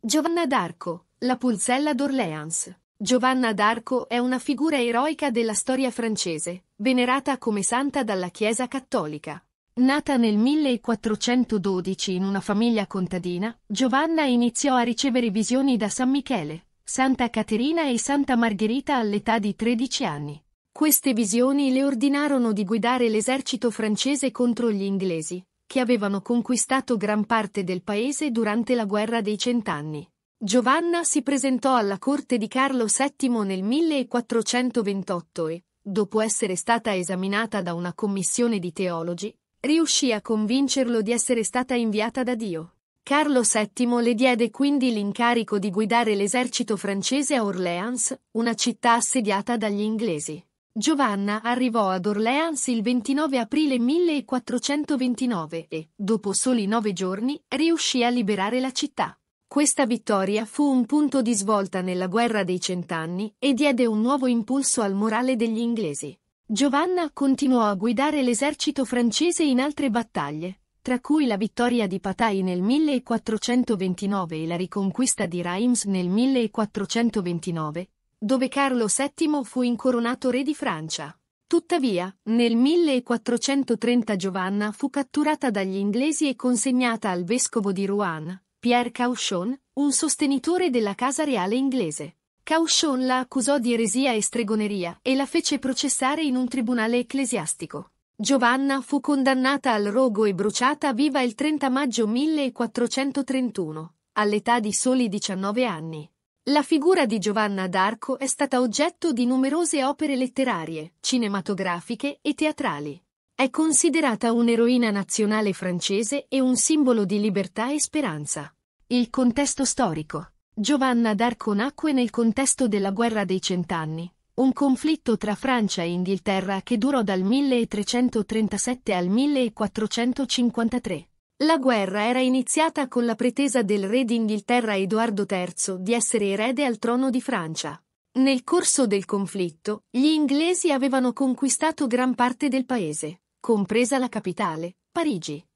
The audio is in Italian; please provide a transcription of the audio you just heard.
Giovanna d'Arco, la pulzella d'Orléans. Giovanna d'Arco è una figura eroica della storia francese, venerata come santa dalla Chiesa cattolica. Nata nel 1412 in una famiglia contadina, Giovanna iniziò a ricevere visioni da San Michele, Santa Caterina e Santa Margherita all'età di 13 anni. Queste visioni le ordinarono di guidare l'esercito francese contro gli inglesi, che avevano conquistato gran parte del paese durante la guerra dei cent'anni. Giovanna si presentò alla corte di Carlo VII nel 1428 e, dopo essere stata esaminata da una commissione di teologi, riuscì a convincerlo di essere stata inviata da Dio. Carlo VII le diede quindi l'incarico di guidare l'esercito francese a Orléans, una città assediata dagli inglesi. Giovanna arrivò ad Orleans il 29 aprile 1429 e, dopo soli nove giorni, riuscì a liberare la città. Questa vittoria fu un punto di svolta nella guerra dei cent'anni e diede un nuovo impulso al morale degli inglesi. Giovanna continuò a guidare l'esercito francese in altre battaglie, tra cui la vittoria di Patay nel 1429 e la riconquista di Reims nel 1429, dove Carlo VII fu incoronato re di Francia. Tuttavia, nel 1430 Giovanna fu catturata dagli inglesi e consegnata al vescovo di Rouen, Pierre Cauchon, un sostenitore della casa reale inglese. Cauchon la accusò di eresia e stregoneria e la fece processare in un tribunale ecclesiastico. Giovanna fu condannata al rogo e bruciata viva il 30 maggio 1431, all'età di soli 19 anni. La figura di Giovanna d'Arco è stata oggetto di numerose opere letterarie, cinematografiche e teatrali. È considerata un'eroina nazionale francese e un simbolo di libertà e speranza. Il contesto storico. Giovanna d'Arco nacque nel contesto della Guerra dei Cent'anni, un conflitto tra Francia e Inghilterra che durò dal 1337 al 1453. La guerra era iniziata con la pretesa del re d'Inghilterra Edoardo III di essere erede al trono di Francia. Nel corso del conflitto, gli inglesi avevano conquistato gran parte del paese, compresa la capitale, Parigi.